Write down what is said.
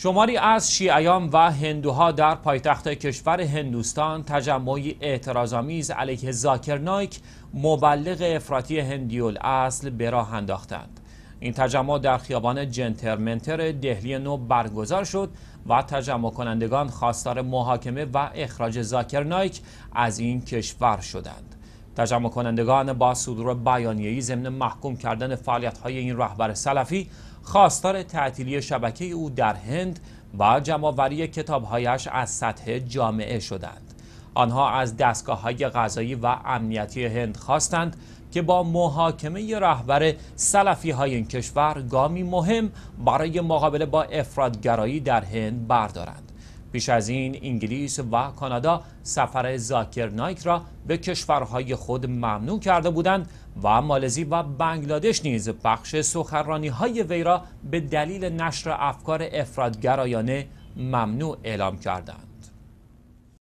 شماری از شیعیان و هندوها در پایتخت کشور هندوستان تجمعی اعتراضآمیز علیه زاکرنایک مبلغ افراطی هندیول اصل به انداختند این تجمع در خیابان جنترمنتر دهلی نو برگزار شد و تجمع کنندگان خواستار محاکمه و اخراج زاکرنایک از این کشور شدند تجمع کنندگان با صدور بیانیه‌ای ضمن محکوم کردن فعالیت‌های این رهبر سلفی خواستار تعطیلی شبکه او در هند و جمعآوری کتابهایش از سطح جامعه شدند آنها از دستگاه های غذایی و امنیتی هند خواستند که با محاکمه رهبر سلفی های این کشور گامی مهم برای مقابله با افرادگرایی در هند بردارند پیش از این انگلیس و کانادا سفر نایک را به کشورهای خود ممنوع کرده بودند و مالزی و بنگلادش نیز بخش سخرانی های وی را به دلیل نشر افکار افرادگرایانه ممنوع اعلام کردند.